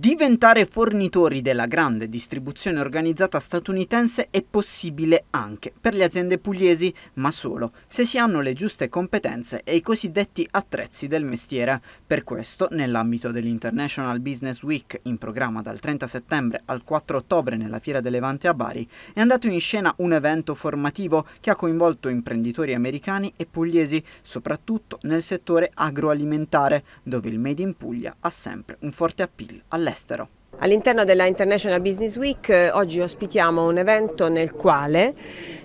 Diventare fornitori della grande distribuzione organizzata statunitense è possibile anche per le aziende pugliesi, ma solo se si hanno le giuste competenze e i cosiddetti attrezzi del mestiere. Per questo, nell'ambito dell'International Business Week, in programma dal 30 settembre al 4 ottobre nella Fiera del Levante a Bari, è andato in scena un evento formativo che ha coinvolto imprenditori americani e pugliesi, soprattutto nel settore agroalimentare, dove il Made in Puglia ha sempre un forte appeal all'estero all'estero. All'interno della International Business Week eh, oggi ospitiamo un evento nel quale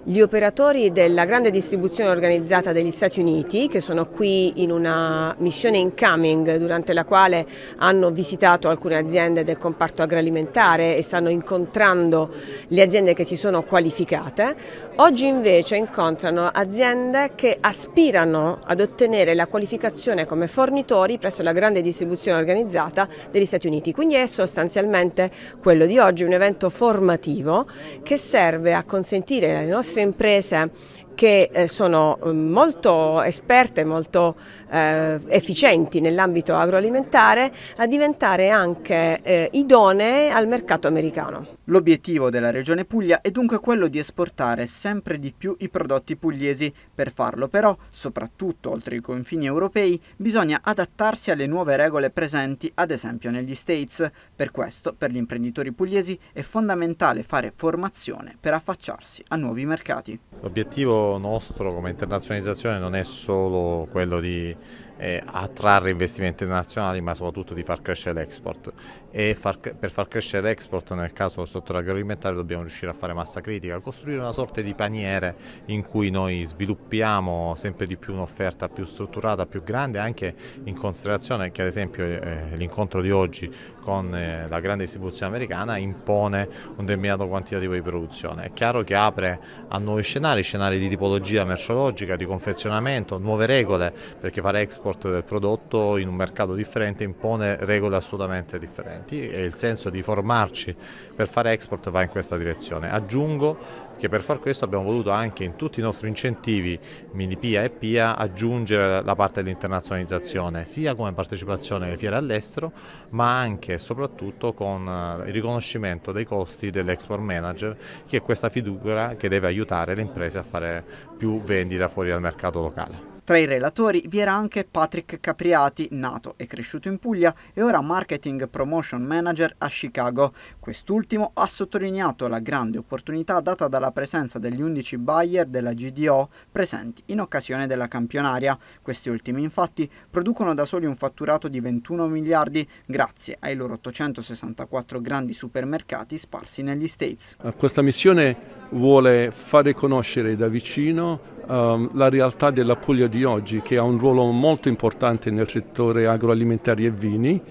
gli operatori della grande distribuzione organizzata degli Stati Uniti, che sono qui in una missione incoming durante la quale hanno visitato alcune aziende del comparto agroalimentare e stanno incontrando le aziende che si sono qualificate, oggi invece incontrano aziende che aspirano ad ottenere la qualificazione come fornitori presso la grande distribuzione organizzata degli Stati Uniti. Quindi è sostanzialmente sostanzialmente quello di oggi, un evento formativo che serve a consentire alle nostre imprese che eh, sono mm, molto esperte, molto eh, efficienti nell'ambito agroalimentare, a diventare anche eh, idonee al mercato americano. L'obiettivo della Regione Puglia è dunque quello di esportare sempre di più i prodotti pugliesi. Per farlo però, soprattutto oltre i confini europei, bisogna adattarsi alle nuove regole presenti, ad esempio negli States. Per questo, per gli imprenditori pugliesi è fondamentale fare formazione per affacciarsi a nuovi mercati. L'obiettivo nostro come internazionalizzazione non è solo quello di eh, attrarre investimenti internazionali ma soprattutto di far crescere l'export e far, per far crescere l'export nel caso del settore agroalimentare dobbiamo riuscire a fare massa critica, costruire una sorta di paniere in cui noi sviluppiamo sempre di più un'offerta più strutturata, più grande, anche in considerazione che ad esempio eh, l'incontro di oggi con eh, la grande distribuzione americana impone un determinato quantitativo di produzione. È chiaro che apre a nuovi scenari, scenari di tipologia merceologica, di confezionamento, nuove regole, perché fare export del prodotto in un mercato differente impone regole assolutamente differenti clienti e il senso di formarci per fare export va in questa direzione. Aggiungo che per far questo abbiamo voluto anche in tutti i nostri incentivi mini PIA e PIA aggiungere la parte dell'internazionalizzazione, sia come partecipazione alle fiere all'estero, ma anche e soprattutto con eh, il riconoscimento dei costi dell'export manager, che è questa figura che deve aiutare le imprese a fare più vendita fuori dal mercato locale. Tra i relatori vi era anche Patrick Capriati, nato e cresciuto in Puglia e ora Marketing Promotion Manager a Chicago. Quest'ultimo ha sottolineato la grande opportunità data dalla presenza degli 11 buyer della GDO presenti in occasione della campionaria. Questi ultimi infatti producono da soli un fatturato di 21 miliardi grazie ai loro 864 grandi supermercati sparsi negli States. Questa missione vuole fare conoscere da vicino um, la realtà della Puglia di oggi che ha un ruolo molto importante nel settore agroalimentare e vini.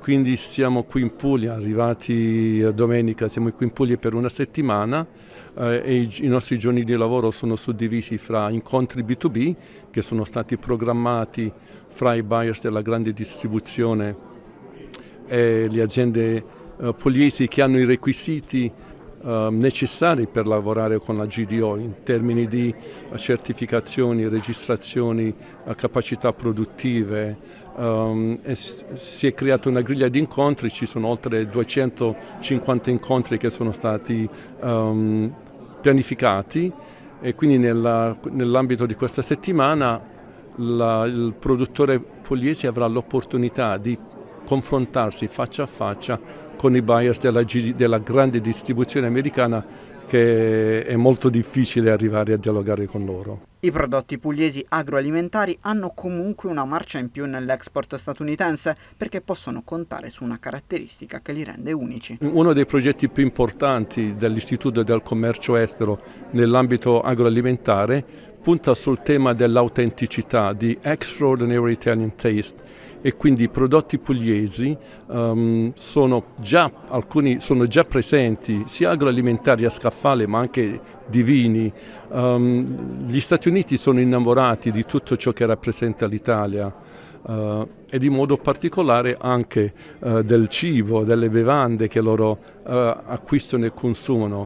Quindi siamo qui in Puglia, arrivati domenica, siamo qui in Puglia per una settimana eh, e i, i nostri giorni di lavoro sono suddivisi fra incontri B2B che sono stati programmati fra i buyers della grande distribuzione e le aziende eh, pugliesi che hanno i requisiti Ehm, necessari per lavorare con la GDO in termini di eh, certificazioni, registrazioni, eh, capacità produttive. Ehm, si è creata una griglia di incontri, ci sono oltre 250 incontri che sono stati ehm, pianificati e quindi nell'ambito di questa settimana il produttore pugliese avrà l'opportunità di confrontarsi faccia a faccia con i bias della, della grande distribuzione americana che è molto difficile arrivare a dialogare con loro. I prodotti pugliesi agroalimentari hanno comunque una marcia in più nell'export statunitense perché possono contare su una caratteristica che li rende unici. Uno dei progetti più importanti dell'Istituto del Commercio Estero nell'ambito agroalimentare punta sul tema dell'autenticità, di extraordinary Italian taste e quindi i prodotti pugliesi um, sono, già, alcuni, sono già presenti sia agroalimentari a scaffale ma anche di vini. Um, gli Stati Uniti sono innamorati di tutto ciò che rappresenta l'Italia. Uh, e di modo particolare anche uh, del cibo, delle bevande che loro uh, acquistano e consumano.